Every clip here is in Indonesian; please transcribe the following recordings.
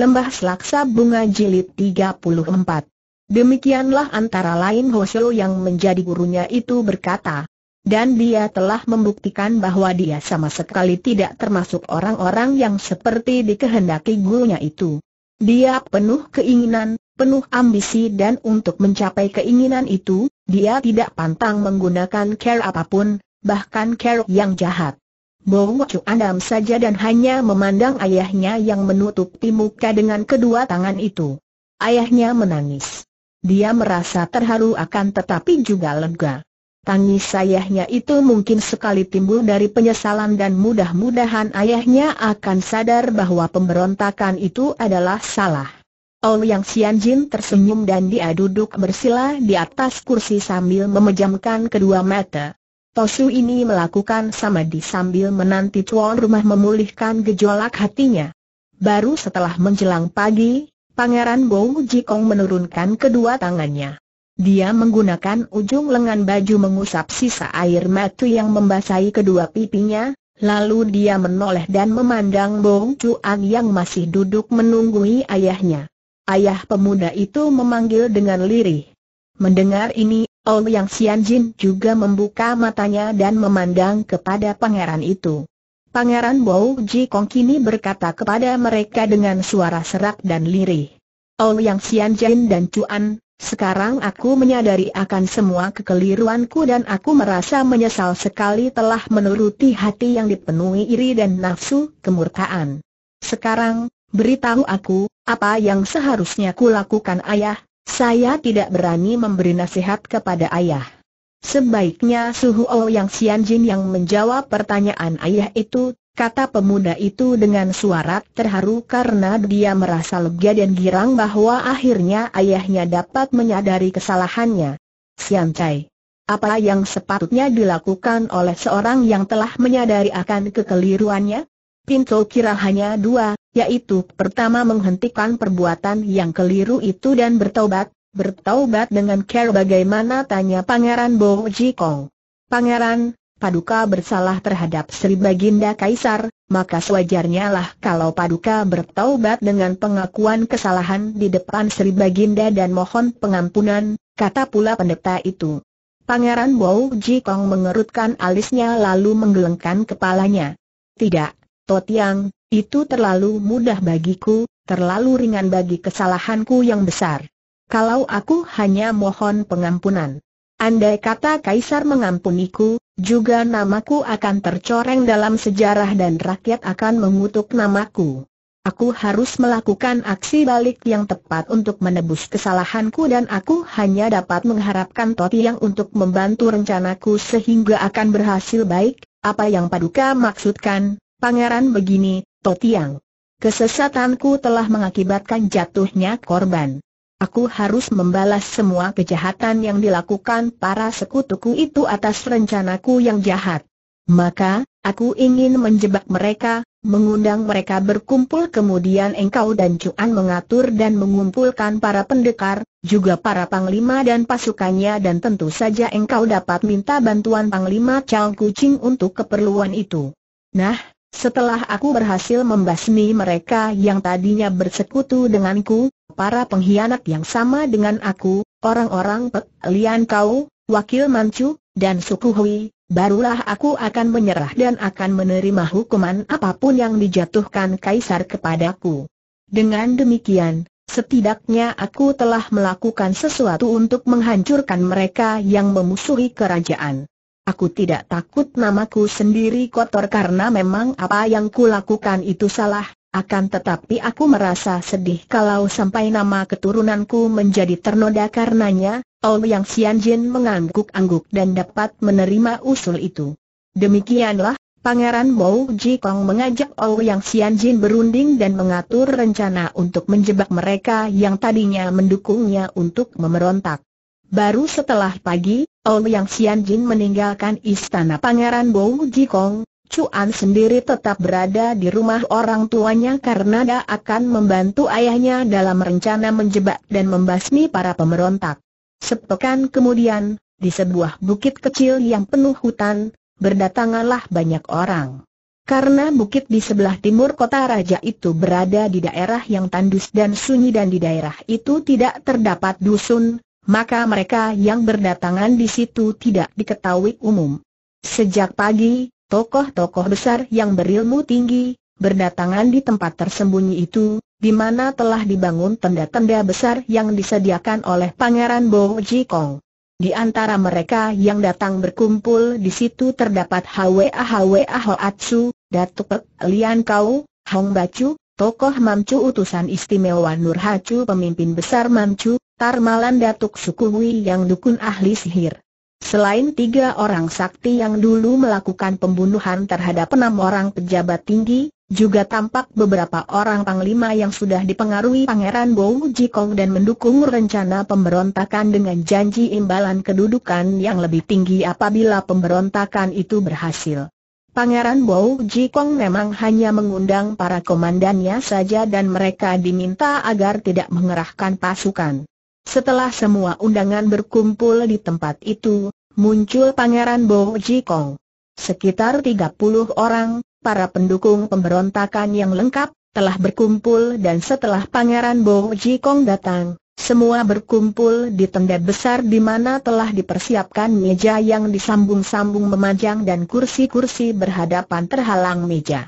Lembah Selaksa Bunga Jilid 34 Demikianlah antara lain Hoshio yang menjadi gurunya itu berkata Dan dia telah membuktikan bahwa dia sama sekali tidak termasuk orang-orang yang seperti dikehendaki gurunya itu Dia penuh keinginan, penuh ambisi dan untuk mencapai keinginan itu, dia tidak pantang menggunakan care apapun, bahkan care yang jahat Mou Andam saja dan hanya memandang ayahnya yang menutupi muka dengan kedua tangan itu. Ayahnya menangis. Dia merasa terharu akan tetapi juga lega. Tangis ayahnya itu mungkin sekali timbul dari penyesalan dan mudah-mudahan ayahnya akan sadar bahwa pemberontakan itu adalah salah. Ol Yang Jin tersenyum dan dia duduk bersila di atas kursi sambil memejamkan kedua mata. Tosu ini melakukan sama di sambil menanti tuan rumah memulihkan gejolak hatinya. Baru setelah menjelang pagi, Pangeran Bong Jikong menurunkan kedua tangannya. Dia menggunakan ujung lengan baju mengusap sisa air mata yang membasahi kedua pipinya, lalu dia menoleh dan memandang Bong Chuan yang masih duduk menunggui ayahnya. Ayah pemuda itu memanggil dengan lirih. Mendengar ini Xian Xianjin juga membuka matanya dan memandang kepada pangeran itu. Pangeran Bao Ji Kong kini berkata kepada mereka dengan suara serak dan lirih. Xian Xianjin dan Cuan, sekarang aku menyadari akan semua kekeliruanku dan aku merasa menyesal sekali telah menuruti hati yang dipenuhi iri dan nafsu kemurkaan. Sekarang, beritahu aku, apa yang seharusnya kulakukan ayah, saya tidak berani memberi nasihat kepada ayah. Sebaiknya Suhu Ou oh yang Jin yang menjawab pertanyaan ayah itu, kata pemuda itu dengan suara terharu karena dia merasa lega dan girang bahwa akhirnya ayahnya dapat menyadari kesalahannya. Xian Cai, apa yang sepatutnya dilakukan oleh seorang yang telah menyadari akan kekeliruannya? Pintu kira hanya dua, yaitu pertama menghentikan perbuatan yang keliru itu dan bertobat bertobat dengan care bagaimana tanya Pangeran Bo Jikong. Pangeran, Paduka bersalah terhadap Sri Baginda Kaisar, maka sewajarnya lah kalau Paduka bertobat dengan pengakuan kesalahan di depan Sri Baginda dan mohon pengampunan, kata pula pendeta itu. Pangeran Bo Jikong mengerutkan alisnya lalu menggelengkan kepalanya. Tidak, Totiang, itu terlalu mudah bagiku, terlalu ringan bagi kesalahanku yang besar. Kalau aku hanya mohon pengampunan. Andai kata Kaisar mengampuniku, juga namaku akan tercoreng dalam sejarah dan rakyat akan mengutuk namaku. Aku harus melakukan aksi balik yang tepat untuk menebus kesalahanku dan aku hanya dapat mengharapkan Toti yang untuk membantu rencanaku sehingga akan berhasil baik, apa yang Paduka maksudkan, pangeran begini, Totiang. Kesesatanku telah mengakibatkan jatuhnya korban. Aku harus membalas semua kejahatan yang dilakukan para sekutuku itu atas rencanaku yang jahat. Maka, aku ingin menjebak mereka, mengundang mereka berkumpul kemudian engkau dan Cuan mengatur dan mengumpulkan para pendekar, juga para panglima dan pasukannya dan tentu saja engkau dapat minta bantuan panglima Chang Kucing untuk keperluan itu. Nah, setelah aku berhasil membasmi mereka yang tadinya bersekutu denganku, para pengkhianat yang sama dengan aku, orang-orang Pek Lian Kau, Wakil Manchu, dan suku Hui, barulah aku akan menyerah dan akan menerima hukuman apapun yang dijatuhkan Kaisar kepadaku. Dengan demikian, setidaknya aku telah melakukan sesuatu untuk menghancurkan mereka yang memusuhi kerajaan. Aku tidak takut namaku sendiri kotor karena memang apa yang kulakukan itu salah, akan tetapi aku merasa sedih kalau sampai nama keturunanku menjadi ternoda karenanya, yang Sian Jin mengangguk-angguk dan dapat menerima usul itu. Demikianlah, Pangeran Ji Kong mengajak yang Xian Jin berunding dan mengatur rencana untuk menjebak mereka yang tadinya mendukungnya untuk memberontak. Baru setelah pagi, yang Xianjin meninggalkan istana Pangeran Bou Jikong, Chuan sendiri tetap berada di rumah orang tuanya karena dia akan membantu ayahnya dalam rencana menjebak dan membasmi para pemberontak. Sepekan kemudian, di sebuah bukit kecil yang penuh hutan, berdatanganlah banyak orang. Karena bukit di sebelah timur kota raja itu berada di daerah yang tandus dan sunyi dan di daerah itu tidak terdapat dusun, maka mereka yang berdatangan di situ tidak diketahui umum. Sejak pagi, tokoh-tokoh besar yang berilmu tinggi, berdatangan di tempat tersembunyi itu, di mana telah dibangun tenda-tenda besar yang disediakan oleh Pangeran Bo Jikong. Di antara mereka yang datang berkumpul di situ terdapat Hwa Hwa Atsu, Datuk Pek Lian Kau, Hong Bacu, tokoh Mamcu utusan istimewa Nur Hacu pemimpin besar Mamcu, Tarmalan Datuk Sukuwi yang dukun ahli sihir. Selain tiga orang sakti yang dulu melakukan pembunuhan terhadap enam orang pejabat tinggi, juga tampak beberapa orang panglima yang sudah dipengaruhi Pangeran Bow Jikong dan mendukung rencana pemberontakan dengan janji imbalan kedudukan yang lebih tinggi apabila pemberontakan itu berhasil. Pangeran Bow Jikong memang hanya mengundang para komandannya saja dan mereka diminta agar tidak mengerahkan pasukan. Setelah semua undangan berkumpul di tempat itu, muncul Pangeran Bo Jikong. Sekitar 30 orang, para pendukung pemberontakan yang lengkap, telah berkumpul dan setelah Pangeran Bo Jikong datang, semua berkumpul di tenda besar di mana telah dipersiapkan meja yang disambung-sambung memanjang dan kursi-kursi berhadapan terhalang meja.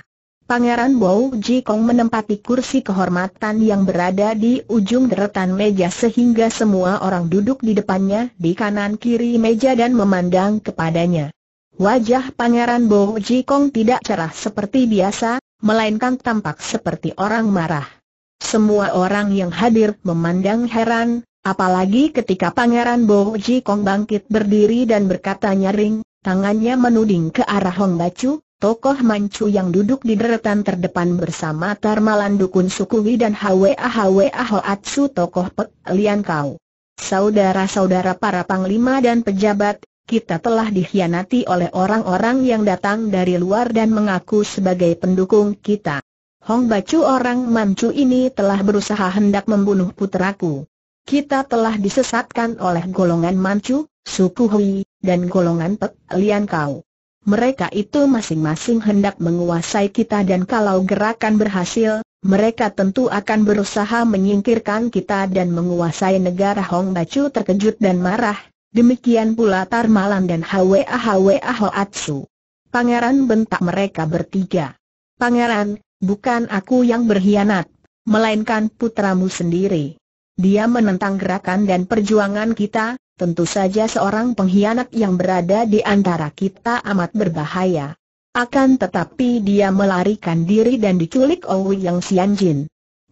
Pangeran Bow Ji Kong menempati kursi kehormatan yang berada di ujung deretan meja sehingga semua orang duduk di depannya di kanan kiri meja dan memandang kepadanya. Wajah Pangeran Bow Ji Kong tidak cerah seperti biasa, melainkan tampak seperti orang marah. Semua orang yang hadir memandang heran, apalagi ketika Pangeran Bow Ji Kong bangkit berdiri dan berkata nyaring, tangannya menuding ke arah Hong Bacu, Tokoh Manchu yang duduk di deretan terdepan bersama Tarmalan Dukun Sukuwi dan Hwa Hwa Hoatsu tokoh Pek Lian Kau. Saudara-saudara para panglima dan pejabat, kita telah dikhianati oleh orang-orang yang datang dari luar dan mengaku sebagai pendukung kita. Hong Bacu orang Manchu ini telah berusaha hendak membunuh puteraku. Kita telah disesatkan oleh golongan Manchu, suku dan golongan Pek Lian Kau mereka itu masing-masing hendak menguasai kita dan kalau gerakan berhasil, mereka tentu akan berusaha menyingkirkan kita dan menguasai negara Hong Bacu terkejut dan marah, demikian pula Tarmalan dan Hwa Hwa Hoatsu. Pangeran bentak mereka bertiga. Pangeran, bukan aku yang berkhianat, melainkan putramu sendiri. Dia menentang gerakan dan perjuangan kita, tentu saja seorang pengkhianat yang berada di antara kita amat berbahaya. Akan tetapi dia melarikan diri dan diculik oleh Yang Xianjin.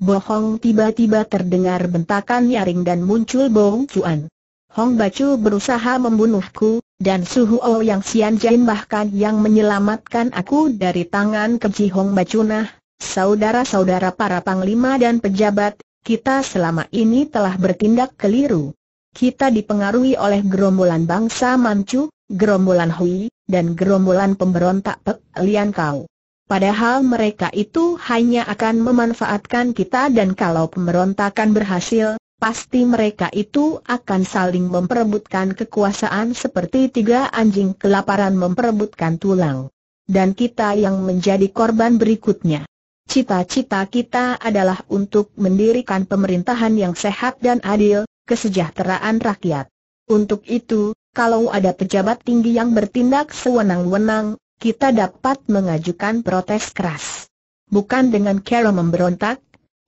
Bohong tiba-tiba terdengar bentakan nyaring dan muncul Bong Chu'an. Hong Bacu berusaha membunuhku, dan Suhu O Yang Xianjin bahkan yang menyelamatkan aku dari tangan keji Hong Bacu nah, saudara-saudara para panglima dan pejabat, kita selama ini telah bertindak keliru kita dipengaruhi oleh gerombolan bangsa Manchu, gerombolan Hui, dan gerombolan pemberontak Pek Lian Kau. Padahal mereka itu hanya akan memanfaatkan kita dan kalau pemberontakan berhasil, pasti mereka itu akan saling memperebutkan kekuasaan seperti tiga anjing kelaparan memperebutkan tulang. Dan kita yang menjadi korban berikutnya. Cita-cita kita adalah untuk mendirikan pemerintahan yang sehat dan adil, kesejahteraan rakyat. Untuk itu, kalau ada pejabat tinggi yang bertindak sewenang-wenang, kita dapat mengajukan protes keras. Bukan dengan cara memberontak,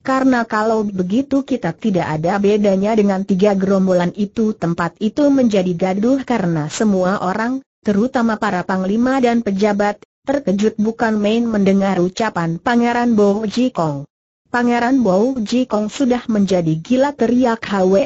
karena kalau begitu kita tidak ada bedanya dengan tiga gerombolan itu tempat itu menjadi gaduh karena semua orang, terutama para panglima dan pejabat, terkejut bukan main mendengar ucapan Pangeran Bo Kong. Pangeran Ji Kong sudah menjadi gila teriak Hwa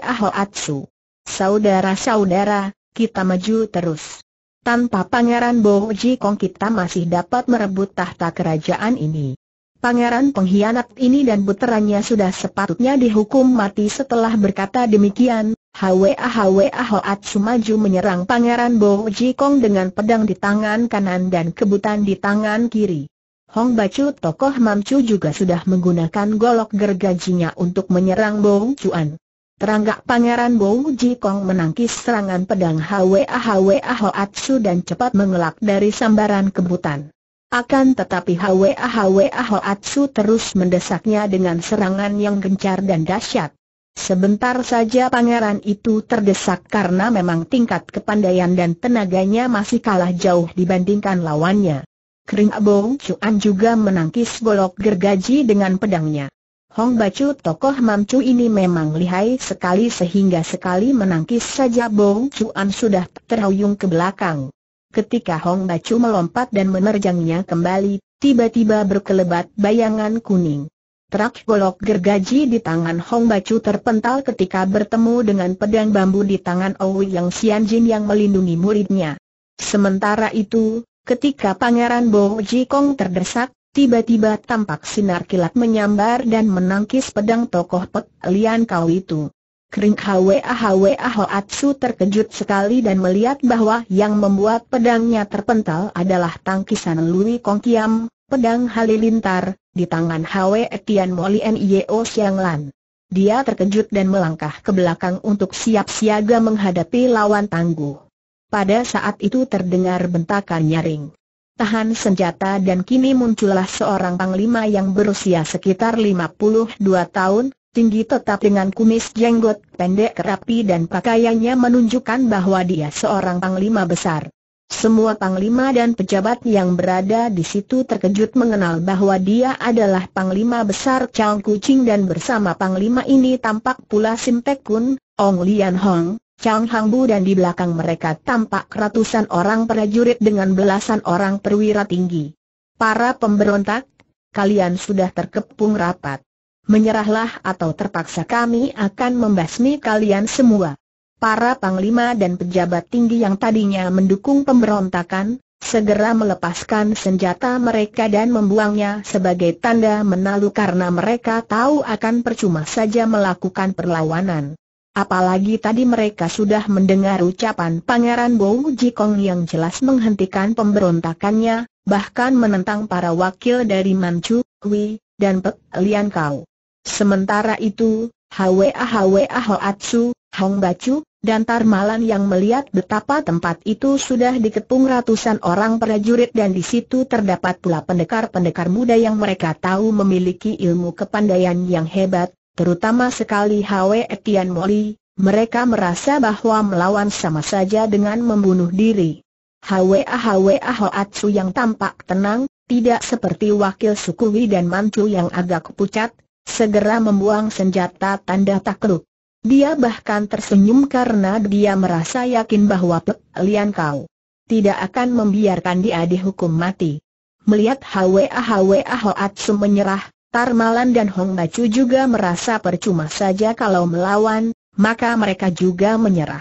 Hwa Atsu. Saudara-saudara, kita maju terus. Tanpa Pangeran Ji Kong kita masih dapat merebut tahta kerajaan ini. Pangeran pengkhianat ini dan puterannya sudah sepatutnya dihukum mati setelah berkata demikian, Hwa Hwa Atsu maju menyerang Pangeran Ji Kong dengan pedang di tangan kanan dan kebutan di tangan kiri. Hong Bacu tokoh Mamcu juga sudah menggunakan golok gergajinya untuk menyerang Bong Cuan. Teranggak Pangeran Bong Kong menangkis serangan pedang Hwa Hwa Hoatsu dan cepat mengelak dari sambaran kebutan. Akan tetapi Hwa Hwa Hoatsu terus mendesaknya dengan serangan yang gencar dan dahsyat. Sebentar saja pangeran itu terdesak karena memang tingkat kepandaian dan tenaganya masih kalah jauh dibandingkan lawannya. Kering Abou Chuan juga menangkis golok gergaji dengan pedangnya. Hong Bacu tokoh mamcu ini memang lihai sekali sehingga sekali menangkis saja Bou Chuan sudah terhuyung ke belakang. Ketika Hong Bacu melompat dan menerjangnya kembali, tiba-tiba berkelebat bayangan kuning. Truk golok gergaji di tangan Hong Bacu terpental ketika bertemu dengan pedang bambu di tangan Owi Yang Xianjin yang melindungi muridnya. Sementara itu, Ketika Pangeran Bo Ji Kong terdesak, tiba-tiba tampak sinar kilat menyambar dan menangkis pedang tokoh Pek Lian Kau itu. Kering Hwa Hwa Atsu terkejut sekali dan melihat bahwa yang membuat pedangnya terpental adalah tangkisan Lui Kong Kiam, pedang halilintar, di tangan Hwa Etian Moli Nio Siang Lan. Dia terkejut dan melangkah ke belakang untuk siap siaga menghadapi lawan tangguh. Pada saat itu terdengar bentakan nyaring. Tahan senjata dan kini muncullah seorang panglima yang berusia sekitar 52 tahun, tinggi tetap dengan kumis jenggot pendek rapi dan pakaiannya menunjukkan bahwa dia seorang panglima besar. Semua panglima dan pejabat yang berada di situ terkejut mengenal bahwa dia adalah panglima besar Chang Kucing dan bersama panglima ini tampak pula Sim Tek Ong Lian Hong, Chang Hangbu dan di belakang mereka tampak ratusan orang prajurit dengan belasan orang perwira tinggi. Para pemberontak, kalian sudah terkepung rapat. Menyerahlah atau terpaksa kami akan membasmi kalian semua. Para panglima dan pejabat tinggi yang tadinya mendukung pemberontakan, segera melepaskan senjata mereka dan membuangnya sebagai tanda menalu karena mereka tahu akan percuma saja melakukan perlawanan. Apalagi tadi mereka sudah mendengar ucapan Pangeran Bowu Jikong yang jelas menghentikan pemberontakannya, bahkan menentang para wakil dari Manchu, Hui, dan Pek Lian Kau. Sementara itu, Hwa Hwa Hoatsu, Hong Bacu, dan Tarmalan yang melihat betapa tempat itu sudah dikepung ratusan orang prajurit dan di situ terdapat pula pendekar-pendekar muda yang mereka tahu memiliki ilmu kepandaian yang hebat, terutama sekali Hwe Etian Moli, mereka merasa bahwa melawan sama saja dengan membunuh diri. Ah Hwe Ahoatsu yang tampak tenang, tidak seperti wakil suku dan mantu yang agak pucat, segera membuang senjata tanda takluk. Dia bahkan tersenyum karena dia merasa yakin bahwa Pek Kau tidak akan membiarkan dia dihukum mati. Melihat Ah Hwe Ahoatsu menyerah, Tarmalan dan Hong Bacu juga merasa percuma saja kalau melawan, maka mereka juga menyerah.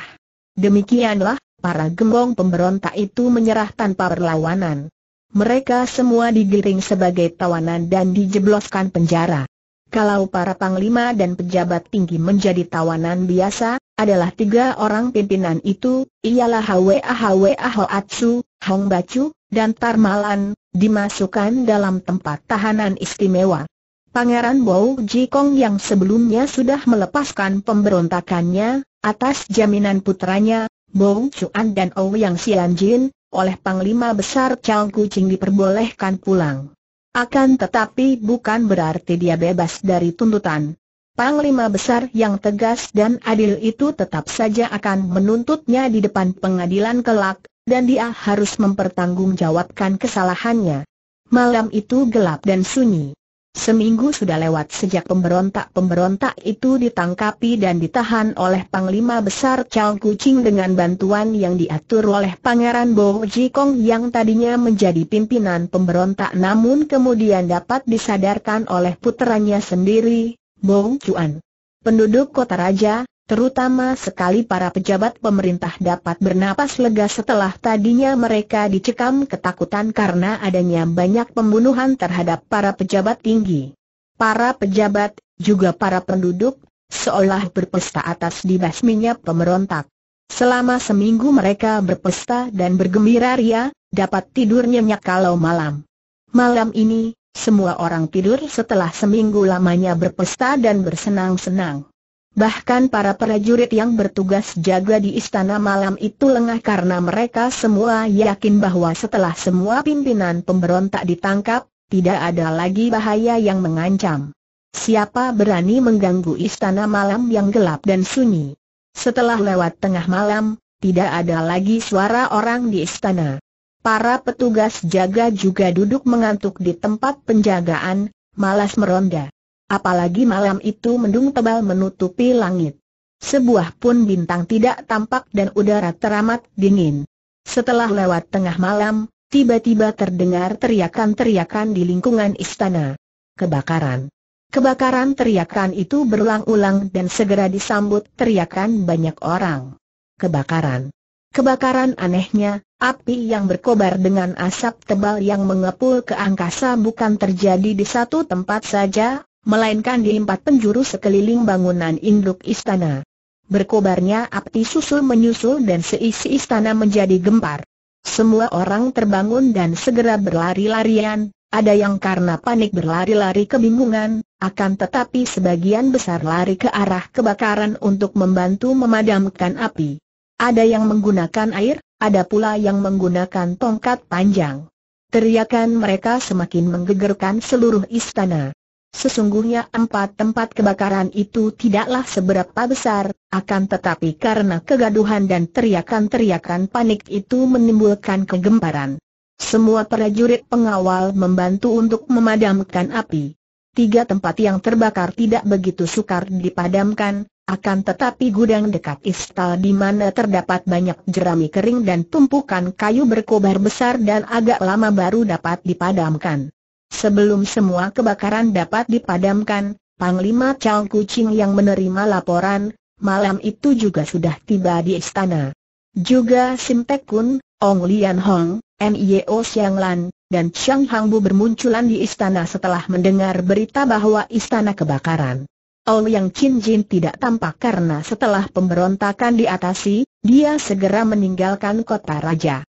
Demikianlah, para gembong pemberontak itu menyerah tanpa perlawanan. Mereka semua digiring sebagai tawanan dan dijebloskan penjara. Kalau para panglima dan pejabat tinggi menjadi tawanan biasa, adalah tiga orang pimpinan itu, ialah Hwa Hwa Hoatsu, Hong Bacu, dan Tarmalan, dimasukkan dalam tempat tahanan istimewa. Pangeran Bow Jikong yang sebelumnya sudah melepaskan pemberontakannya, atas jaminan putranya, Bow Chuan dan Ouyang Xianjin, oleh Panglima Besar Chao Kucing diperbolehkan pulang. Akan tetapi bukan berarti dia bebas dari tuntutan. Panglima Besar yang tegas dan adil itu tetap saja akan menuntutnya di depan pengadilan kelak, dan dia harus mempertanggungjawabkan kesalahannya. Malam itu gelap dan sunyi. Seminggu sudah lewat sejak pemberontak-pemberontak itu ditangkapi dan ditahan oleh Panglima Besar Chao Kucing dengan bantuan yang diatur oleh Pangeran Bo Jikong yang tadinya menjadi pimpinan pemberontak namun kemudian dapat disadarkan oleh putranya sendiri, Bo Chuan. Penduduk kota raja, terutama sekali para pejabat pemerintah dapat bernapas lega setelah tadinya mereka dicekam ketakutan karena adanya banyak pembunuhan terhadap para pejabat tinggi. Para pejabat, juga para penduduk, seolah berpesta atas dibasminya pemberontak. Selama seminggu mereka berpesta dan bergembira ria, dapat tidur nyenyak kalau malam. Malam ini, semua orang tidur setelah seminggu lamanya berpesta dan bersenang-senang. Bahkan para prajurit yang bertugas jaga di istana malam itu lengah karena mereka semua yakin bahwa setelah semua pimpinan pemberontak ditangkap, tidak ada lagi bahaya yang mengancam. Siapa berani mengganggu istana malam yang gelap dan sunyi? Setelah lewat tengah malam, tidak ada lagi suara orang di istana. Para petugas jaga juga duduk mengantuk di tempat penjagaan, malas meronda apalagi malam itu mendung tebal menutupi langit. Sebuah pun bintang tidak tampak dan udara teramat dingin. Setelah lewat tengah malam, tiba-tiba terdengar teriakan-teriakan di lingkungan istana. Kebakaran. Kebakaran teriakan itu berulang-ulang dan segera disambut teriakan banyak orang. Kebakaran. Kebakaran anehnya, api yang berkobar dengan asap tebal yang mengepul ke angkasa bukan terjadi di satu tempat saja, melainkan di empat penjuru sekeliling bangunan induk istana. Berkobarnya api susul menyusul dan seisi istana menjadi gempar. Semua orang terbangun dan segera berlari-larian, ada yang karena panik berlari-lari kebingungan, akan tetapi sebagian besar lari ke arah kebakaran untuk membantu memadamkan api. Ada yang menggunakan air, ada pula yang menggunakan tongkat panjang. Teriakan mereka semakin menggegerkan seluruh istana. Sesungguhnya empat tempat kebakaran itu tidaklah seberapa besar, akan tetapi karena kegaduhan dan teriakan-teriakan panik itu menimbulkan kegemparan. Semua prajurit pengawal membantu untuk memadamkan api. Tiga tempat yang terbakar tidak begitu sukar dipadamkan, akan tetapi gudang dekat istal di mana terdapat banyak jerami kering dan tumpukan kayu berkobar besar dan agak lama baru dapat dipadamkan. Sebelum semua kebakaran dapat dipadamkan, Panglima Chang Kucing yang menerima laporan, malam itu juga sudah tiba di istana. Juga Sim Tek Kun, Ong Lian Hong, Nio Xiang Lan, dan Chang Hang Bu bermunculan di istana setelah mendengar berita bahwa istana kebakaran. Ouyang Chin Jin tidak tampak karena setelah pemberontakan diatasi, dia segera meninggalkan kota raja.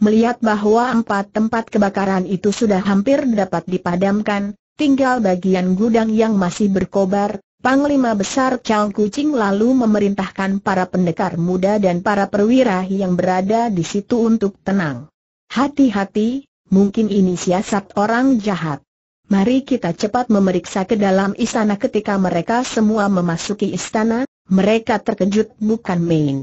Melihat bahwa empat tempat kebakaran itu sudah hampir dapat dipadamkan, tinggal bagian gudang yang masih berkobar, Panglima Besar Chang Kucing lalu memerintahkan para pendekar muda dan para perwira yang berada di situ untuk tenang. Hati-hati, mungkin ini siasat orang jahat. Mari kita cepat memeriksa ke dalam istana ketika mereka semua memasuki istana, mereka terkejut bukan main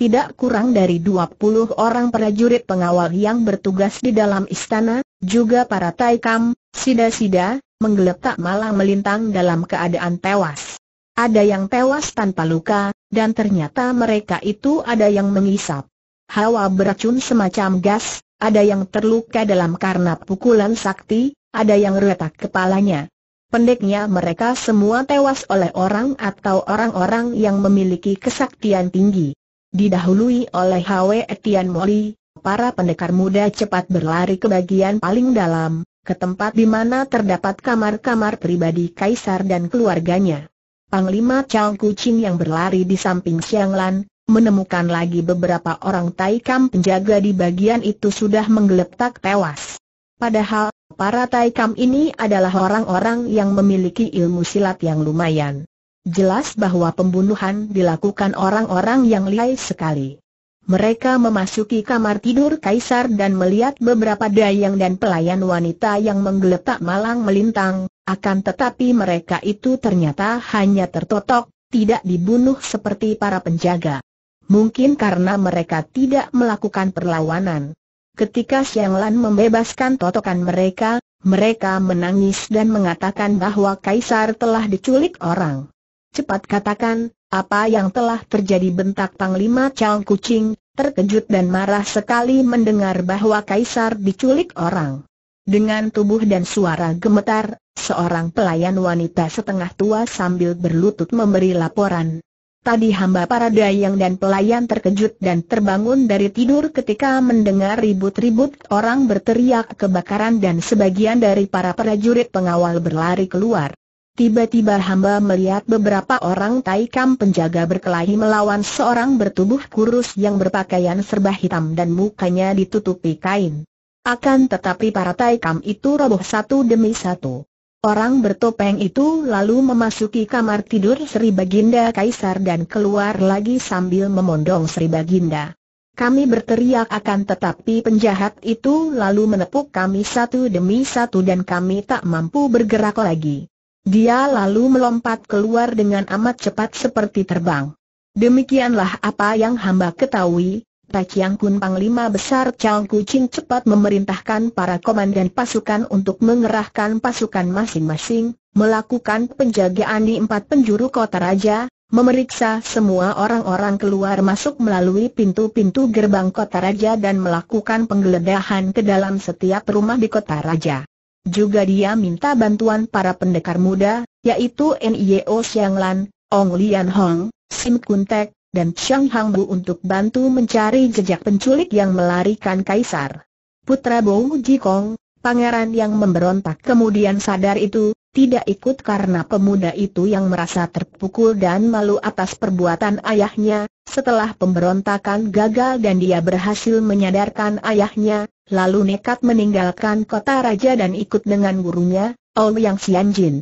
tidak kurang dari 20 orang prajurit pengawal yang bertugas di dalam istana, juga para taikam, sida-sida, menggeletak malang melintang dalam keadaan tewas. Ada yang tewas tanpa luka, dan ternyata mereka itu ada yang mengisap. Hawa beracun semacam gas, ada yang terluka dalam karena pukulan sakti, ada yang retak kepalanya. Pendeknya mereka semua tewas oleh orang atau orang-orang yang memiliki kesaktian tinggi. Didahului oleh Hwe Etian Moli, para pendekar muda cepat berlari ke bagian paling dalam, ke tempat di mana terdapat kamar-kamar pribadi kaisar dan keluarganya. Panglima Chang Kucing yang berlari di samping Xiang Lan, menemukan lagi beberapa orang Taikam penjaga di bagian itu sudah menggeletak tewas. Padahal, para Taikam ini adalah orang-orang yang memiliki ilmu silat yang lumayan. Jelas bahwa pembunuhan dilakukan orang-orang yang lihai sekali. Mereka memasuki kamar tidur kaisar dan melihat beberapa dayang dan pelayan wanita yang menggeletak malang melintang, akan tetapi mereka itu ternyata hanya tertotok, tidak dibunuh seperti para penjaga. Mungkin karena mereka tidak melakukan perlawanan. Ketika Xiang Lan membebaskan totokan mereka, mereka menangis dan mengatakan bahwa kaisar telah diculik orang. Cepat katakan, apa yang telah terjadi bentak Panglima Chang Kucing, terkejut dan marah sekali mendengar bahwa Kaisar diculik orang. Dengan tubuh dan suara gemetar, seorang pelayan wanita setengah tua sambil berlutut memberi laporan. Tadi hamba para dayang dan pelayan terkejut dan terbangun dari tidur ketika mendengar ribut-ribut orang berteriak kebakaran dan sebagian dari para prajurit pengawal berlari keluar. Tiba-tiba hamba melihat beberapa orang Taikam penjaga berkelahi melawan seorang bertubuh kurus yang berpakaian serba hitam dan mukanya ditutupi kain. Akan tetapi para Taikam itu roboh satu demi satu. Orang bertopeng itu lalu memasuki kamar tidur Sri Baginda Kaisar dan keluar lagi sambil memondong Sri Baginda. Kami berteriak akan tetapi penjahat itu lalu menepuk kami satu demi satu dan kami tak mampu bergerak lagi. Dia lalu melompat keluar dengan amat cepat seperti terbang. Demikianlah apa yang hamba ketahui, Tachiang Kun Panglima Besar Chang Kucing cepat memerintahkan para komandan pasukan untuk mengerahkan pasukan masing-masing, melakukan penjagaan di empat penjuru kota raja, memeriksa semua orang-orang keluar masuk melalui pintu-pintu gerbang kota raja dan melakukan penggeledahan ke dalam setiap rumah di kota raja. Juga dia minta bantuan para pendekar muda, yaitu N.I.O. Xianglan, Ong Lian Hong, Sim Kuntek, dan Chang Hang untuk bantu mencari jejak penculik yang melarikan kaisar. Putra Bo Jikong, pangeran yang memberontak kemudian sadar itu, tidak ikut karena pemuda itu yang merasa terpukul dan malu atas perbuatan ayahnya, setelah pemberontakan gagal dan dia berhasil menyadarkan ayahnya, lalu nekat meninggalkan kota raja dan ikut dengan gurunya, Ouyang Yang Xianjin.